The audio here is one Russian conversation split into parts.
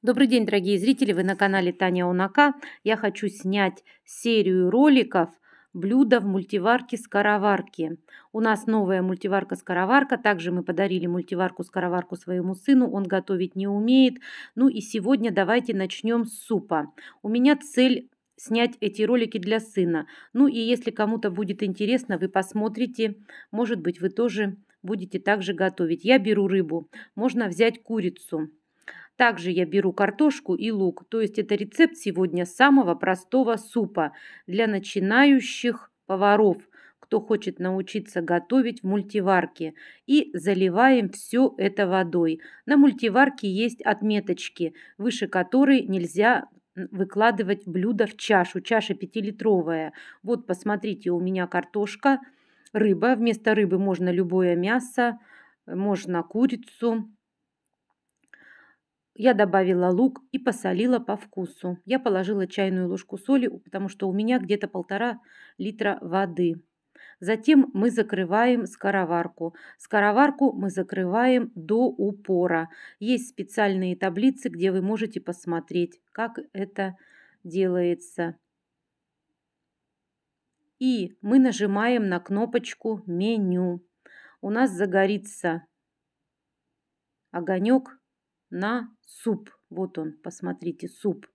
Добрый день, дорогие зрители! Вы на канале Таня Унака. Я хочу снять серию роликов блюда в мультиварке-скороварке. У нас новая мультиварка-скороварка. Также мы подарили мультиварку-скороварку своему сыну. Он готовить не умеет. Ну и сегодня давайте начнем с супа. У меня цель снять эти ролики для сына. Ну и если кому-то будет интересно, вы посмотрите. Может быть, вы тоже будете также готовить. Я беру рыбу. Можно взять курицу. Также я беру картошку и лук, то есть это рецепт сегодня самого простого супа для начинающих поваров, кто хочет научиться готовить в мультиварке. И заливаем все это водой. На мультиварке есть отметочки, выше которой нельзя выкладывать блюдо в чашу. Чаша 5-литровая. Вот, посмотрите, у меня картошка, рыба. Вместо рыбы можно любое мясо, можно курицу. Я добавила лук и посолила по вкусу. Я положила чайную ложку соли, потому что у меня где-то полтора литра воды. Затем мы закрываем скороварку. Скороварку мы закрываем до упора. Есть специальные таблицы, где вы можете посмотреть, как это делается. И мы нажимаем на кнопочку «Меню». У нас загорится огонек на суп. Вот он, посмотрите, суп.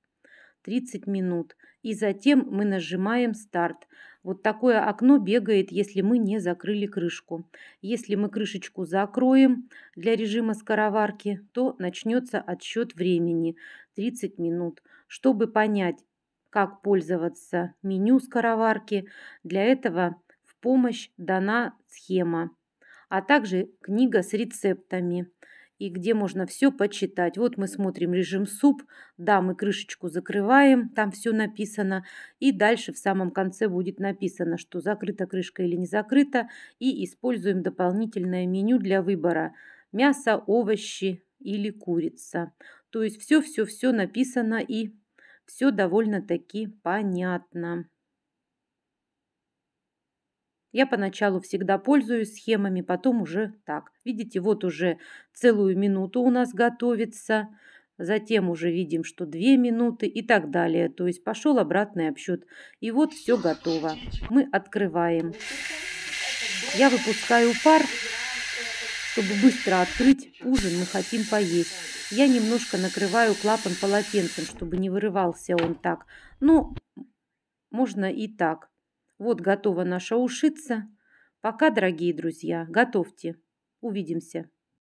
30 минут. И затем мы нажимаем старт. Вот такое окно бегает, если мы не закрыли крышку. Если мы крышечку закроем для режима скороварки, то начнется отсчет времени 30 минут. Чтобы понять, как пользоваться меню скороварки, для этого в помощь дана схема, а также книга с рецептами и где можно все почитать. Вот мы смотрим режим суп, да, мы крышечку закрываем, там все написано, и дальше в самом конце будет написано, что закрыта крышка или не закрыта, и используем дополнительное меню для выбора мясо, овощи или курица. То есть все-все-все написано и все довольно-таки понятно. Я поначалу всегда пользуюсь схемами, потом уже так. Видите, вот уже целую минуту у нас готовится, затем уже видим, что две минуты и так далее. То есть пошел обратный обсчет. И вот все готово. Мы открываем. Я выпускаю пар, чтобы быстро открыть ужин, мы хотим поесть. Я немножко накрываю клапан полотенцем, чтобы не вырывался он так. Но ну, можно и так. Вот готова наша ушица. Пока, дорогие друзья, готовьте. Увидимся.